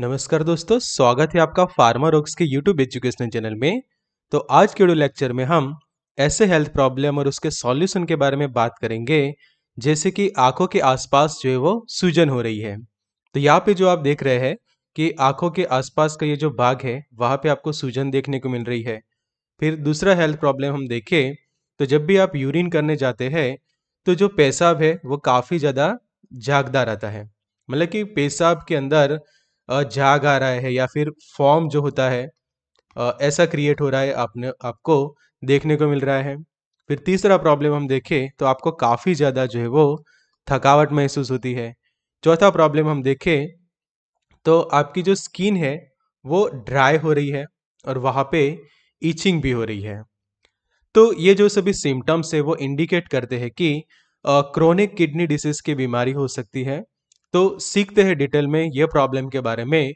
नमस्कार दोस्तों स्वागत है आपका फार्मा रोक्स के यूट्यूब एजुकेशनल चैनल में तो आज के वीडियो लेक्चर में हम ऐसे हेल्थ प्रॉब्लम और उसके सॉल्यूशन के बारे में बात करेंगे जैसे कि आंखों के आसपास जो है वो सूजन हो रही है तो यहाँ पे जो आप देख रहे हैं कि आंखों के आसपास का ये जो भाग है वहाँ पे आपको सूजन देखने को मिल रही है फिर दूसरा हेल्थ प्रॉब्लम हम देखें तो जब भी आप यूरिन करने जाते हैं तो जो पेशाब है वो काफ़ी ज़्यादा जागदार आता है मतलब कि पेशाब के अंदर जाग आ रहा है या फिर फॉर्म जो होता है ऐसा क्रिएट हो रहा है आपने आपको देखने को मिल रहा है फिर तीसरा प्रॉब्लम हम देखें तो आपको काफ़ी ज़्यादा जो है वो थकावट महसूस होती है चौथा प्रॉब्लम हम देखें तो आपकी जो स्किन है वो ड्राई हो रही है और वहाँ पे ईचिंग भी हो रही है तो ये जो सभी सिम्टम्स है वो इंडिकेट करते हैं कि क्रोनिक किडनी डिसीज़ की बीमारी हो सकती है तो सीखते हैं डिटेल में यह प्रॉब्लम के बारे में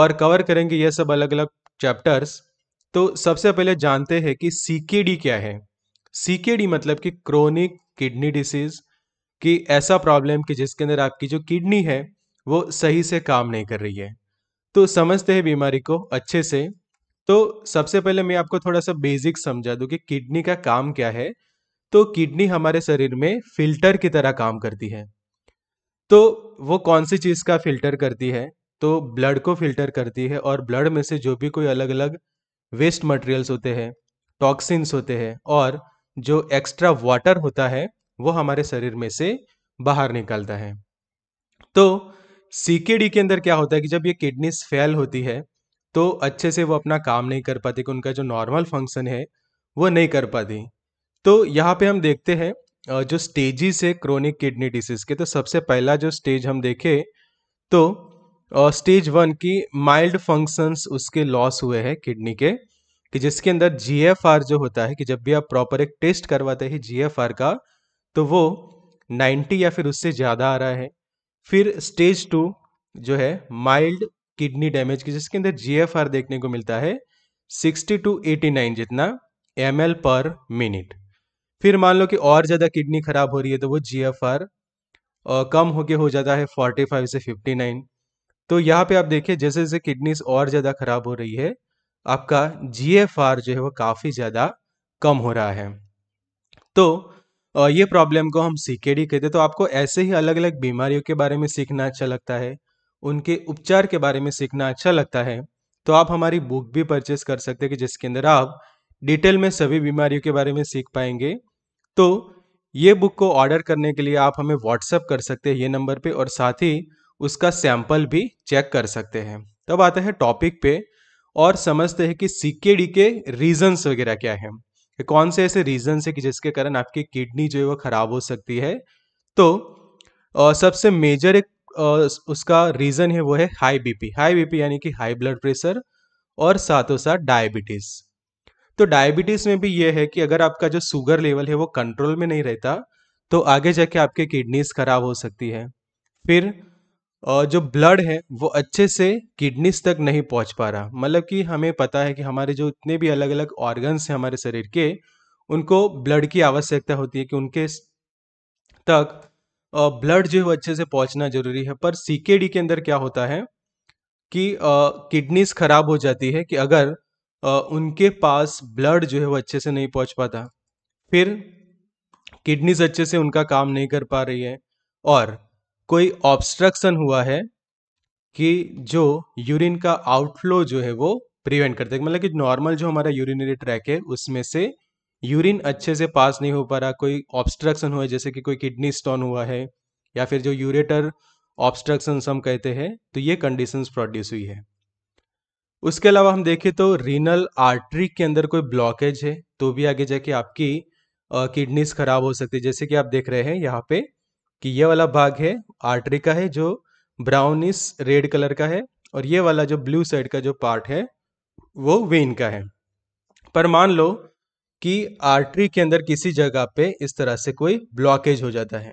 और कवर करेंगे यह सब अलग अलग चैप्टर्स तो सबसे पहले जानते हैं कि सीकेडी क्या है सीकेडी मतलब कि क्रोनिक किडनी डिसीज कि ऐसा प्रॉब्लम कि जिसके अंदर आपकी जो किडनी है वो सही से काम नहीं कर रही है तो समझते हैं बीमारी को अच्छे से तो सबसे पहले मैं आपको थोड़ा सा बेसिक समझा दूँ कि किडनी का काम क्या है तो किडनी हमारे शरीर में फिल्टर की तरह काम करती है तो वो कौन सी चीज़ का फ़िल्टर करती है तो ब्लड को फ़िल्टर करती है और ब्लड में से जो भी कोई अलग अलग वेस्ट मटेरियल्स होते हैं टॉक्सिन्स होते हैं और जो एक्स्ट्रा वाटर होता है वो हमारे शरीर में से बाहर निकलता है तो सीकेडी के अंदर क्या होता है कि जब ये किडनीस फेल होती है तो अच्छे से वो अपना काम नहीं कर पाती कि उनका जो नॉर्मल फंक्शन है वो नहीं कर पाती तो यहाँ पे हम देखते हैं जो स्टेजेस है क्रोनिक किडनी डिसीज़ के तो सबसे पहला जो स्टेज हम देखे तो स्टेज वन की माइल्ड फंक्शंस उसके लॉस हुए हैं किडनी के कि जिसके अंदर जीएफआर जो होता है कि जब भी आप प्रॉपर एक टेस्ट करवाते हैं जीएफआर का तो वो 90 या फिर उससे ज़्यादा आ रहा है फिर स्टेज टू जो है माइल्ड किडनी डैमेज की जिसके अंदर जीएफआर देखने को मिलता है 60 टू 89 जितना एम पर मिनट फिर मान लो कि और ज़्यादा किडनी खराब हो रही है तो वो जी एफ आर कम होके हो जाता है फोर्टी फाइव से फिफ्टी नाइन तो यहाँ पे आप देखिए जैसे जैसे किडनीज और ज़्यादा खराब हो रही है आपका जी एफ आर जो है वो काफ़ी ज़्यादा कम हो रहा है तो ये प्रॉब्लम को हम सी के डी कहते तो आपको ऐसे ही अलग अलग बीमारियों के बारे में सीखना अच्छा लगता है उनके उपचार के बारे में सीखना अच्छा लगता है तो आप हमारी बुक भी परचेस कर सकते हैं कि जिसके अंदर आप डिटेल में सभी बीमारियों के बारे में सीख पाएंगे तो ये बुक को ऑर्डर करने के लिए आप हमें व्हाट्सअप कर सकते हैं ये नंबर पे और साथ ही उसका सैंपल भी चेक कर सकते हैं तब आते हैं टॉपिक पे और समझते हैं कि सीकेडी के रीजंस वगैरह क्या है कौन से ऐसे रीजंस है कि जिसके कारण आपकी किडनी जो है वो ख़राब हो सकती है तो आ, सबसे मेजर एक आ, उसका रीज़न है वो है हाई बीपी हाई बीपी यानी कि हाई ब्लड प्रेशर और साथों साथ डायबिटीज़ तो डायबिटीज में भी ये है कि अगर आपका जो शुगर लेवल है वो कंट्रोल में नहीं रहता तो आगे जाके आपके किडनीज खराब हो सकती है फिर जो ब्लड है वो अच्छे से किडनीज तक नहीं पहुंच पा रहा मतलब कि हमें पता है कि हमारे जो इतने भी अलग अलग ऑर्गन्स हैं हमारे शरीर के उनको ब्लड की आवश्यकता होती है कि उनके तक ब्लड जो है वो अच्छे से पहुंचना जरूरी है पर सीकेडी के अंदर क्या होता है कि किडनीज खराब हो जाती है कि अगर उनके पास ब्लड जो है वो अच्छे से नहीं पहुंच पाता फिर किडनीज अच्छे से उनका काम नहीं कर पा रही है और कोई ऑब्स्ट्रक्शन हुआ है कि जो यूरिन का आउटफ्लो जो है वो प्रिवेंट करते मतलब कि नॉर्मल जो हमारा यूरिनरी ट्रैक है उसमें से यूरिन अच्छे से पास नहीं हो पा रहा कोई ऑब्स्ट्रक्शन हुआ है जैसे कि कोई किडनी स्टोन हुआ है या फिर जो यूरेटर ऑब्स्ट्रक्शन हम कहते हैं तो ये कंडीशंस प्रोड्यूस हुई है उसके अलावा हम देखें तो रीनल आर्टरी के अंदर कोई ब्लॉकेज है तो भी आगे जाके आपकी किडनीज खराब हो सकती है जैसे कि आप देख रहे हैं यहाँ पे कि ये वाला भाग है आर्टरी का है जो ब्राउनिस रेड कलर का है और ये वाला जो ब्लू साइड का जो पार्ट है वो वेन का है पर मान लो कि आर्टरी के अंदर किसी जगह पे इस तरह से कोई ब्लॉकेज हो जाता है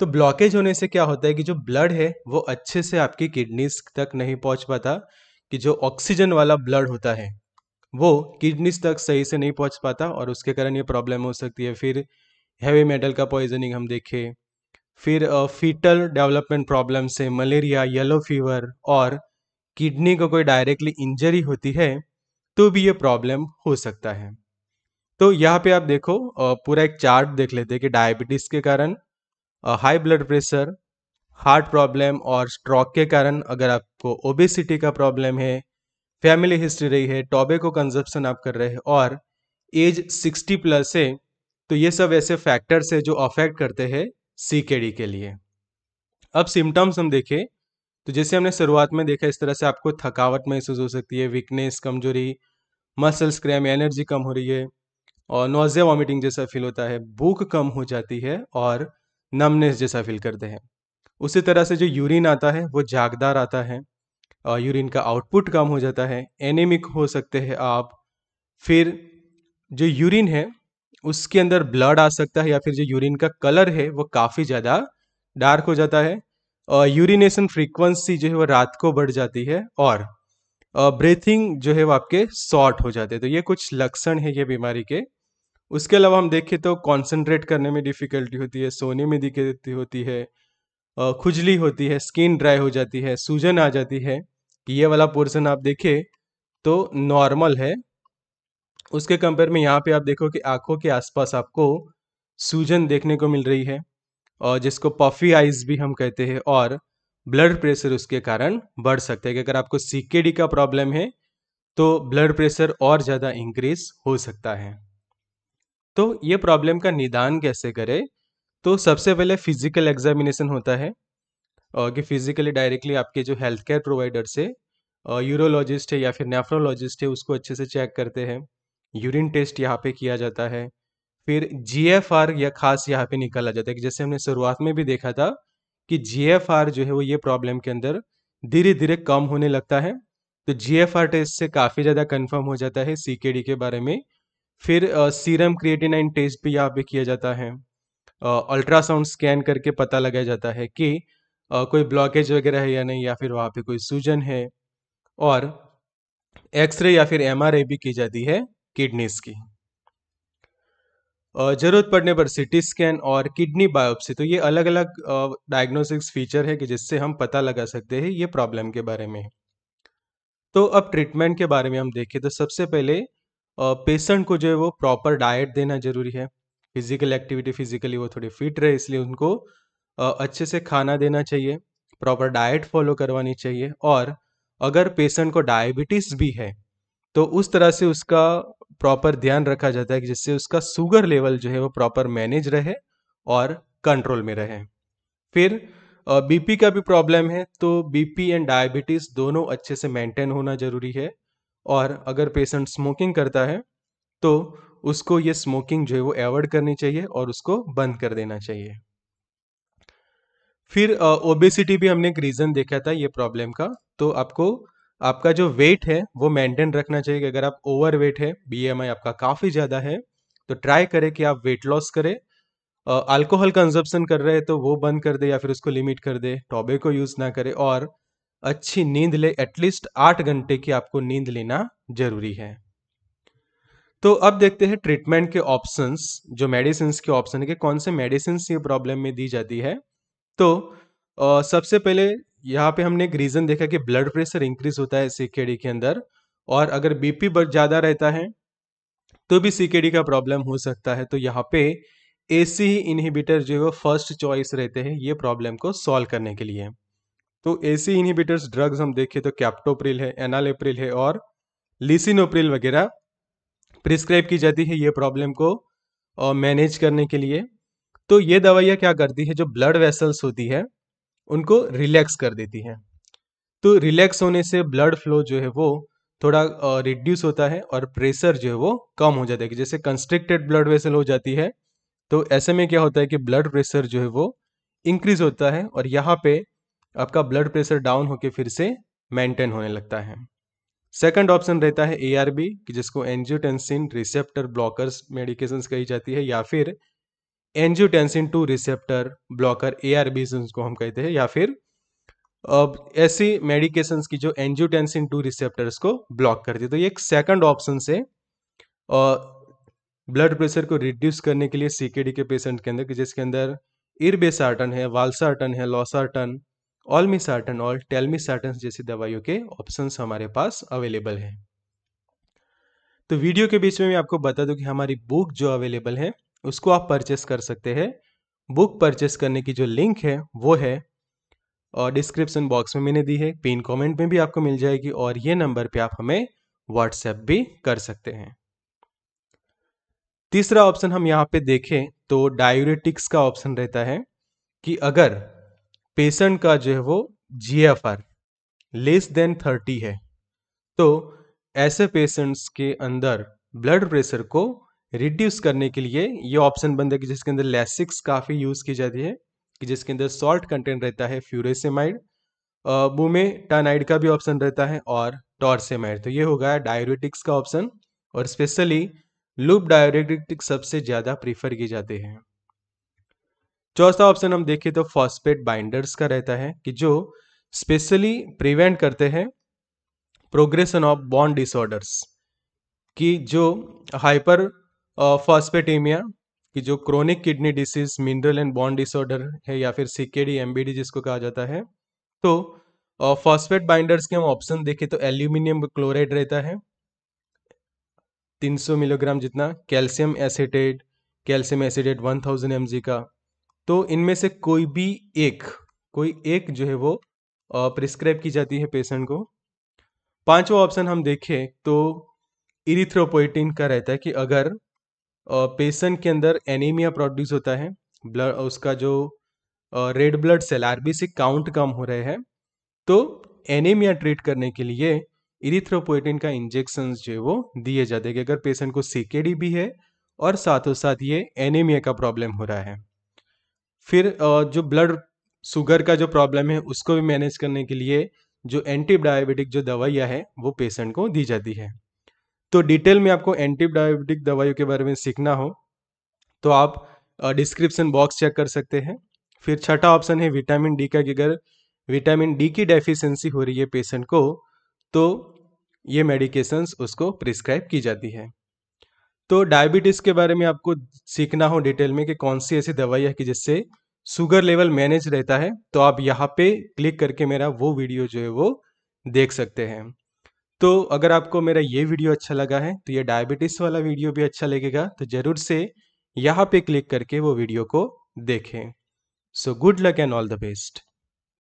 तो ब्लॉकेज होने से क्या होता है कि जो ब्लड है वो अच्छे से आपकी किडनीज तक नहीं पहुंच पाता कि जो ऑक्सीजन वाला ब्लड होता है वो किडनीज तक सही से नहीं पहुंच पाता और उसके कारण ये प्रॉब्लम हो सकती है फिर हैवी मेटल का पॉइजनिंग हम देखें फिर फीटल डेवलपमेंट प्रॉब्लम से मलेरिया येलो फीवर और किडनी को कोई डायरेक्टली इंजरी होती है तो भी ये प्रॉब्लम हो सकता है तो यहाँ पे आप देखो पूरा एक चार्ट देख लेते हैं कि डायबिटीज़ के कारण high blood pressure heart problem और स्ट्रोक के कारण अगर आपको ओबेसिटी का प्रॉब्लम है फैमिली हिस्ट्री रही है टॉबेको कंजप्शन आप कर रहे हैं और एज 60 प्लस है तो ये सब ऐसे फैक्टर्स है जो अफेक्ट करते हैं सीकेडी के लिए अब सिम्टम्स हम देखें तो जैसे हमने शुरुआत में देखा इस तरह से आपको थकावट महसूस हो सकती है वीकनेस कमजोरी मसल्स क्रैम एनर्जी कम हो रही है और नोजिया वॉमिटिंग जैसा फील होता है भूख कम हो जाती है और नमनेस जैसा फील करते हैं उसी तरह से जो यूरिन आता है वो जागदार आता है यूरिन का आउटपुट कम हो जाता है एनेमिक हो सकते हैं आप फिर जो यूरिन है उसके अंदर ब्लड आ सकता है या फिर जो यूरिन का कलर है वो काफ़ी ज़्यादा डार्क हो जाता है यूरिनेशन फ्रीक्वेंसी जो है वो रात को बढ़ जाती है और ब्रीथिंग जो है वो आपके शॉर्ट हो जाते हैं तो ये कुछ लक्षण है ये बीमारी के उसके अलावा हम देखें तो कॉन्सेंट्रेट करने में डिफ़िकल्टी होती है सोने में दिक्कत होती है खुजली होती है स्किन ड्राई हो जाती है सूजन आ जाती है ये वाला पोर्सन आप देखें तो नॉर्मल है उसके कंपेयर में यहाँ पे आप देखो कि आंखों के आसपास आपको सूजन देखने को मिल रही है और जिसको पफी आइज भी हम कहते हैं और ब्लड प्रेशर उसके कारण बढ़ सकता है कि अगर आपको सीकेडी का प्रॉब्लम है तो ब्लड प्रेशर और ज़्यादा इंक्रीज हो सकता है तो ये प्रॉब्लम का निदान कैसे करें तो सबसे पहले फिजिकल एग्जामिनेशन होता है कि फिजिकली डायरेक्टली आपके जो हेल्थ केयर प्रोवाइडर से यूरोलॉजिस्ट है या फिर नेफ्रोलॉजिस्ट है उसको अच्छे से चेक करते हैं यूरिन टेस्ट यहाँ पे किया जाता है फिर जी या खास यहाँ पे निकाला जाता है जैसे हमने शुरुआत में भी देखा था कि जी जो है वो ये प्रॉब्लम के अंदर धीरे धीरे कम होने लगता है तो जी टेस्ट से काफ़ी ज़्यादा कन्फर्म हो जाता है सी के बारे में फिर सीरम क्रिएटिनाइन टेस्ट भी यहाँ पे किया जाता है अल्ट्रासाउंड स्कैन करके पता लगाया जाता है कि आ, कोई ब्लॉकेज वगैरह है या नहीं या फिर वहाँ पे कोई सूजन है और एक्सरे या फिर एम भी की जाती है किडनीज की जरूरत पड़ने पर सिटी स्कैन और किडनी बायोप्सी तो ये अलग अलग डायग्नोस्टिक्स फीचर है कि जिससे हम पता लगा सकते हैं ये प्रॉब्लम के बारे में तो अब ट्रीटमेंट के बारे में हम देखें तो सबसे पहले पेशेंट को जो है वो प्रॉपर डाइट देना जरूरी है फिजिकल एक्टिविटी फिजिकली वो थोड़ी फिट रहे इसलिए उनको अच्छे से खाना देना चाहिए प्रॉपर डाइट फॉलो करवानी चाहिए और अगर पेशेंट को डायबिटीज़ भी है तो उस तरह से उसका प्रॉपर ध्यान रखा जाता है जिससे उसका शुगर लेवल जो है वो प्रॉपर मैनेज रहे और कंट्रोल में रहे फिर बीपी का भी प्रॉब्लम है तो बीपी एंड डायबिटीज़ दोनों अच्छे से मेंटेन होना ज़रूरी है और अगर पेशेंट स्मोकिंग करता है तो उसको ये स्मोकिंग जो है वो अवॉइड करनी चाहिए और उसको बंद कर देना चाहिए फिर ओबेसिटी भी हमने एक रीज़न देखा था ये प्रॉब्लम का तो आपको आपका जो वेट है वो मेंटेन रखना चाहिए अगर आप ओवर वेट है बीएमआई आपका काफ़ी ज़्यादा है तो ट्राई करें कि आप वेट लॉस करें अल्कोहल कंजप्शन कर रहे हैं तो वो बंद कर दे या फिर उसको लिमिट कर दे को यूज़ ना करे और अच्छी नींद ले एटलीस्ट आठ घंटे की आपको नींद लेना जरूरी है तो अब देखते हैं ट्रीटमेंट के ऑप्शंस जो मेडिसिन के ऑप्शन है कि कौन से मेडिसिन ये प्रॉब्लम में दी जाती है तो आ, सबसे पहले यहाँ पे हमने एक रीज़न देखा कि ब्लड प्रेशर इंक्रीज होता है सीकेडी के अंदर और अगर बीपी बढ़ ज़्यादा रहता है तो भी सीकेडी का प्रॉब्लम हो सकता है तो यहाँ पे ए सी इनहिबिटर जो है वो फर्स्ट चॉइस रहते हैं ये प्रॉब्लम को सॉल्व करने के लिए तो ए सी इनहिबिटर्स ड्रग्स हम देखें तो कैप्टोप्रिल है एनालेप्रिल है और लिसिनोप्रिल वगैरह प्रिस्क्राइब की जाती है ये प्रॉब्लम को मैनेज करने के लिए तो ये दवाइयाँ क्या करती है जो ब्लड वेसल्स होती है उनको रिलैक्स कर देती है तो रिलैक्स होने से ब्लड फ्लो जो है वो थोड़ा रिड्यूस होता है और प्रेशर जो है वो कम हो जाता है कि जैसे कंस्ट्रिक्टेड ब्लड वेसल हो जाती है तो ऐसे में क्या होता है कि ब्लड प्रेशर जो है वो इंक्रीज होता है और यहाँ पे आपका ब्लड प्रेशर डाउन होके फिर से मेंटेन होने लगता है सेकंड ऑप्शन रहता है एआरबी कि जिसको एंजियोटेंसिन रिसेप्टर ब्लॉकर्स मेडिकेशन कही जाती है या फिर angiotensin two receptor blocker A R को हम कहते हैं या फिर अब ऐसी मेडिकेशन की जो एंजियोटेंसिन टू रिसेप्टर्स को ब्लॉक करती है तो ये एक सेकंड ऑप्शन से ब्लड प्रेशर को रिड्यूस करने के लिए सीकेडी के पेशेंट के अंदर जिसके अंदर इरबेसार्टन है वालसार्टन है लॉसार्टन ऑलमी और टेलमी जैसी दवाइयों के ऑप्शन हमारे पास अवेलेबल हैं तो वीडियो के बीच में मैं आपको बता दूं कि हमारी बुक जो अवेलेबल है उसको आप परचेस कर सकते हैं बुक परचेस करने की जो लिंक है वो है और डिस्क्रिप्शन बॉक्स में मैंने दी है पिन कमेंट में भी आपको मिल जाएगी और ये नंबर पे आप हमें व्हाट्सएप भी कर सकते हैं तीसरा ऑप्शन हम यहाँ पे देखें तो डायोरेटिक्स का ऑप्शन रहता है कि अगर पेशेंट का जो है वो G F R less than thirty है तो ऐसे पेशेंट्स के अंदर ब्लड प्रेशर को रिड्यूस करने के लिए ये ऑप्शन बंद है कि जिसके अंदर लेसिक्स काफ़ी यूज़ की जाती है कि जिसके अंदर सॉल्ट कंटेंट रहता है फ्यूरेसेमाइड टानाइड का भी ऑप्शन रहता है और टॉर्सेमाइड तो ये होगा डायोरेटिक्स का ऑप्शन और स्पेशली लूप डायोरेटिक सबसे ज़्यादा प्रीफर किए जाते हैं चौथा ऑप्शन हम देखें तो फॉस्पेट बाइंडर्स का रहता है कि जो स्पेशली प्रिवेंट करते हैं प्रोग्रेशन ऑफ बॉन्ड डिसऑर्डर्स कि जो हाइपर फॉस्पेटीमिया कि जो chronic kidney disease mineral and bone disorder है या फिर सीकेडी एमबीडी जिसको कहा जाता है तो फॉस्फेट बाइंडर्स के हम ऑप्शन देखें तो एल्यूमिनियम क्लोराइड रहता है 300 मिलोग्राम जितना calcium acetate calcium acetate 1000 thousand का तो इनमें से कोई भी एक कोई एक जो है वो प्रिस्क्राइब की जाती है पेशेंट को पांचवा ऑप्शन हम देखें तो इरिथ्रोपोइटिन का रहता है कि अगर पेशेंट के अंदर एनीमिया प्रोड्यूस होता है ब्लड उसका जो रेड ब्लड सेल आरबी से काउंट कम हो रहे हैं तो एनीमिया ट्रीट करने के लिए इरिथ्रोपोइटिन का इंजेक्शन जो है वो दिए जाते हैं कि अगर पेशेंट को सीकेडी भी है और साथों साथ ये एनीमिया का प्रॉब्लम हो रहा है फिर जो ब्लड शुगर का जो प्रॉब्लम है उसको भी मैनेज करने के लिए जो एंटी डायबिटिक जो दवाइयाँ हैं वो पेशेंट को दी जाती है तो डिटेल में आपको एंटी डायबिटिक दवाइयों के बारे में सीखना हो तो आप डिस्क्रिप्शन बॉक्स चेक कर सकते हैं फिर छठा ऑप्शन है विटामिन डी का कि अगर विटामिन डी की डेफिशिएंसी हो रही है पेशेंट को तो ये मेडिकेशंस उसको प्रिस्क्राइब की जाती है तो डायबिटीज़ के बारे में आपको सीखना हो डिटेल में कि कौन सी ऐसी दवाई है कि जिससे शुगर लेवल मैनेज रहता है तो आप यहाँ पे क्लिक करके मेरा वो वीडियो जो है वो देख सकते हैं तो अगर आपको मेरा ये वीडियो अच्छा लगा है तो ये डायबिटीज़ वाला वीडियो भी अच्छा लगेगा तो ज़रूर से यहाँ पे क्लिक करके वो वीडियो को देखें so good luck and all the best